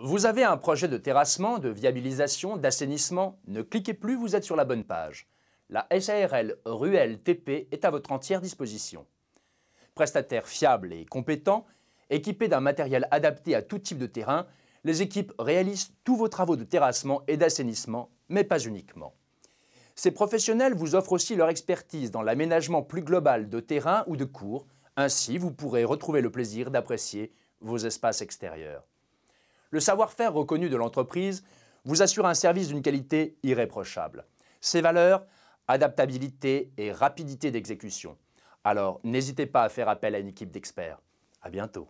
Vous avez un projet de terrassement, de viabilisation, d'assainissement Ne cliquez plus, vous êtes sur la bonne page. La SARL Ruelle TP est à votre entière disposition. Prestataire fiable et compétent, équipé d'un matériel adapté à tout type de terrain, les équipes réalisent tous vos travaux de terrassement et d'assainissement, mais pas uniquement. Ces professionnels vous offrent aussi leur expertise dans l'aménagement plus global de terrain ou de cours. Ainsi, vous pourrez retrouver le plaisir d'apprécier vos espaces extérieurs. Le savoir-faire reconnu de l'entreprise vous assure un service d'une qualité irréprochable. Ses valeurs, adaptabilité et rapidité d'exécution. Alors n'hésitez pas à faire appel à une équipe d'experts. À bientôt.